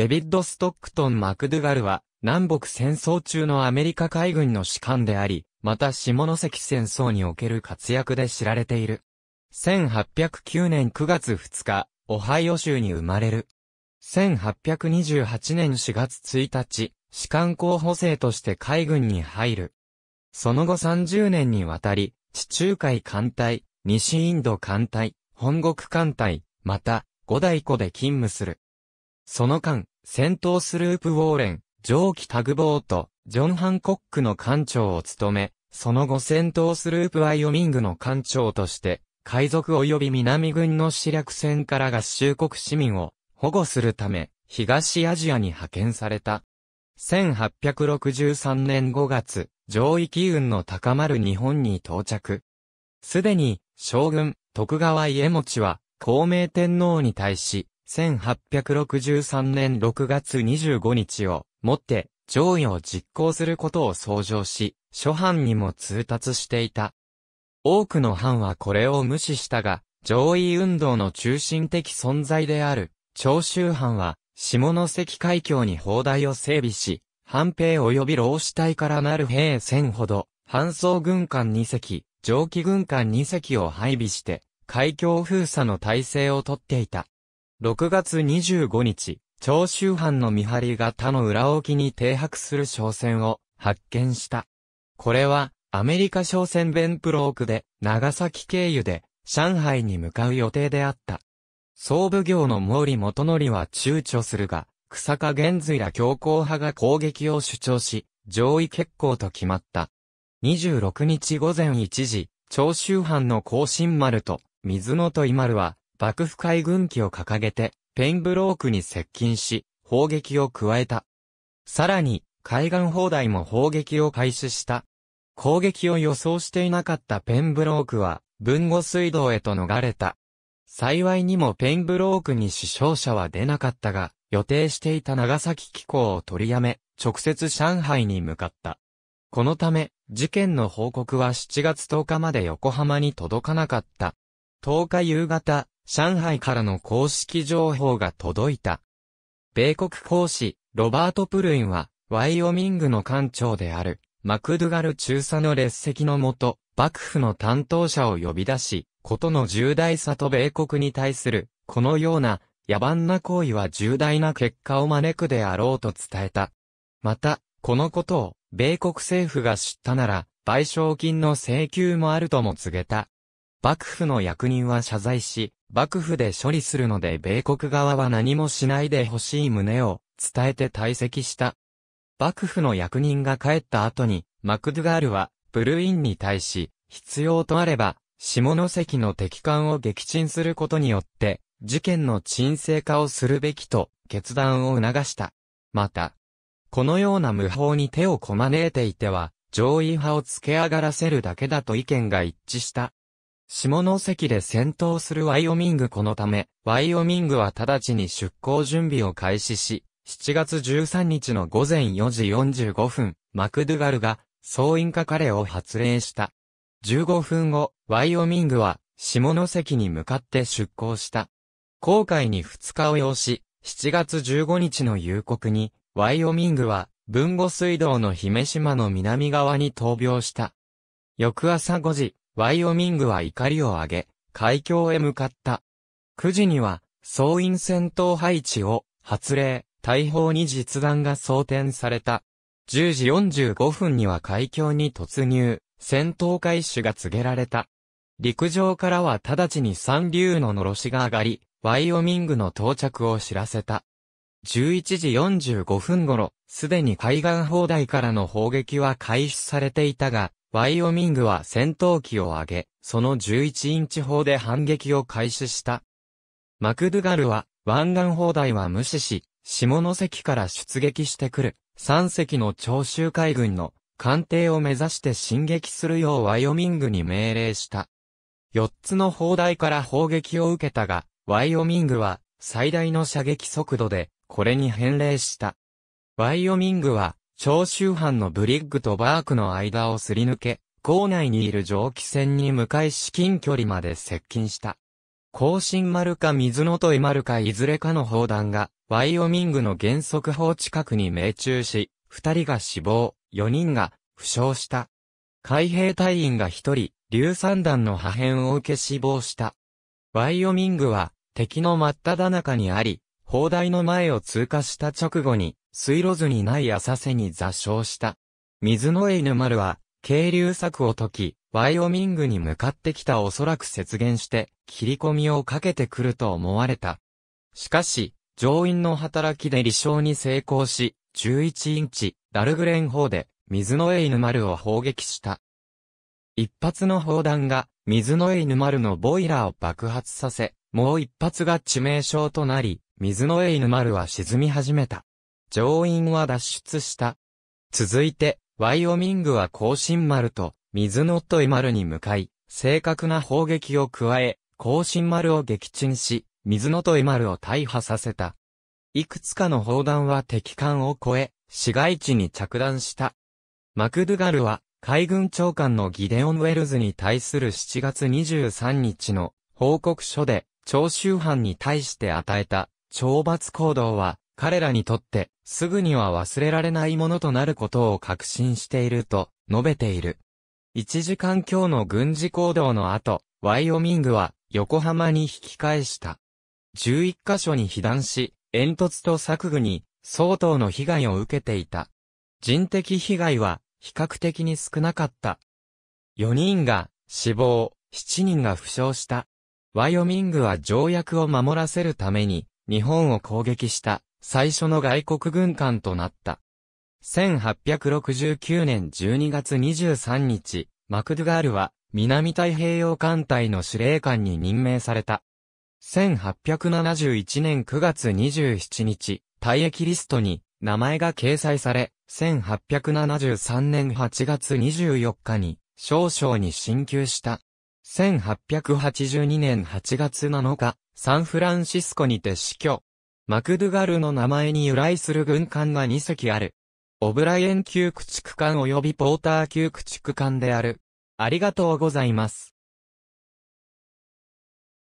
デビッド・ストックトン・マクドゥガルは、南北戦争中のアメリカ海軍の士官であり、また下関戦争における活躍で知られている。1809年9月2日、オハイオ州に生まれる。1828年4月1日、士官候補生として海軍に入る。その後30年にわたり、地中海艦隊、西インド艦隊、本国艦隊、また、五大湖で勤務する。その間、戦闘スループウォーレン、蒸気タグボート、ジョン・ハンコックの艦長を務め、その後戦闘スループワイオミングの艦長として、海賊及び南軍の死略船から合衆国市民を保護するため、東アジアに派遣された。1863年5月、上位機運の高まる日本に到着。すでに、将軍、徳川家持は、孔明天皇に対し、1863年6月25日をもって上位を実行することを想上し、諸藩にも通達していた。多くの藩はこれを無視したが、上位運動の中心的存在である、長州藩は、下関海峡に砲台を整備し、藩兵及び老死隊からなる兵千ほど、搬送軍艦2隻、蒸気軍艦2隻を配備して、海峡封鎖の体制をとっていた。6月25日、長州藩の見張りが他の裏沖に停泊する商船を発見した。これは、アメリカ商船ベンプロークで、長崎経由で、上海に向かう予定であった。総武行の毛利元則は躊躇するが、草加玄髄ら強硬派が攻撃を主張し、上位決行と決まった。26日午前1時、長州藩の甲信丸と、水野と伊丸は、幕府海軍機を掲げて、ペンブロークに接近し、砲撃を加えた。さらに、海岸砲台も砲撃を開始した。攻撃を予想していなかったペンブロークは、文後水道へと逃れた。幸いにもペンブロークに死傷者は出なかったが、予定していた長崎機構を取りやめ、直接上海に向かった。このため、事件の報告は7月10日まで横浜に届かなかった。10日夕方、上海からの公式情報が届いた。米国公使、ロバート・プルインは、ワイオミングの艦長である、マクドゥガル中佐の列席のもと、幕府の担当者を呼び出し、ことの重大さと米国に対する、このような、野蛮な行為は重大な結果を招くであろうと伝えた。また、このことを、米国政府が知ったなら、賠償金の請求もあるとも告げた。幕府の役人は謝罪し、幕府で処理するので米国側は何もしないでほしい旨を伝えて退席した。幕府の役人が帰った後に、マクドゥガールは、ブルーインに対し、必要とあれば、下関の敵艦を撃沈することによって、事件の沈静化をするべきと、決断を促した。また、このような無法に手をこまねいていては、上位派を付け上がらせるだけだと意見が一致した。下関で戦闘するワイオミングこのため、ワイオミングは直ちに出港準備を開始し、7月13日の午前4時45分、マクドゥガルが、総員化彼を発令した。15分後、ワイオミングは、下関に向かって出港した。航海に2日を要し、7月15日の夕刻に、ワイオミングは、豊後水道の姫島の南側に闘病した。翌朝5時、ワイオミングは怒りを上げ、海峡へ向かった。9時には、総員戦闘配置を、発令、大砲に実弾が装填された。10時45分には海峡に突入、戦闘開始が告げられた。陸上からは直ちに三流ののろしが上がり、ワイオミングの到着を知らせた。11時45分頃、すでに海岸砲台からの砲撃は開始されていたが、ワイオミングは戦闘機を上げ、その11インチ砲で反撃を開始した。マクドゥガルは、湾岸砲台は無視し、下関から出撃してくる、3隻の長州海軍の艦艇を目指して進撃するようワイオミングに命令した。4つの砲台から砲撃を受けたが、ワイオミングは最大の射撃速度で、これに返礼した。ワイオミングは、長州藩のブリッグとバークの間をすり抜け、校内にいる蒸気船に向かい至近距離まで接近した。甲新丸か水の問い丸かいずれかの砲弾が、ワイオミングの原則砲近くに命中し、二人が死亡、四人が負傷した。海兵隊員が一人、硫酸弾の破片を受け死亡した。ワイオミングは、敵の真っ只中にあり、砲台の前を通過した直後に、水路図にない浅瀬に座礁した。水のエイヌ丸は、渓流策を解き、ワイオミングに向かってきたおそらく雪原して、切り込みをかけてくると思われた。しかし、上院の働きで離礁に成功し、11インチ、ダルグレン砲で、水のエイヌ丸を砲撃した。一発の砲弾が、水のエイヌ丸のボイラーを爆発させ、もう一発が致命傷となり、水のエイヌ丸は沈み始めた。上院は脱出した。続いて、ワイオミングは甲信丸と、水のトイ丸に向かい、正確な砲撃を加え、甲信丸を撃沈し、水のトイ丸を大破させた。いくつかの砲弾は敵艦を越え、市街地に着弾した。マクドゥガルは、海軍長官のギデオン・ウェルズに対する7月23日の報告書で、徴収犯に対して与えた懲罰行動は彼らにとって、すぐには忘れられないものとなることを確信していると、述べている。1時間強の軍事行動の後、ワイオミングは、横浜に引き返した。11カ所に被弾し、煙突と作具に相当の被害を受けていた。人的被害は比較的に少なかった。4人が死亡、7人が負傷した。ワイオミングは条約を守らせるために日本を攻撃した。最初の外国軍艦となった。1869年12月23日、マクドゥガールは南太平洋艦隊の司令官に任命された。1871年9月27日、退役リストに名前が掲載され、1873年8月24日に少将に進級した。1882年8月7日、サンフランシスコにて死去。マクドゥガルの名前に由来する軍艦が2隻ある。オブライエン級駆逐艦及びポーター級駆逐艦である。ありがとうございます。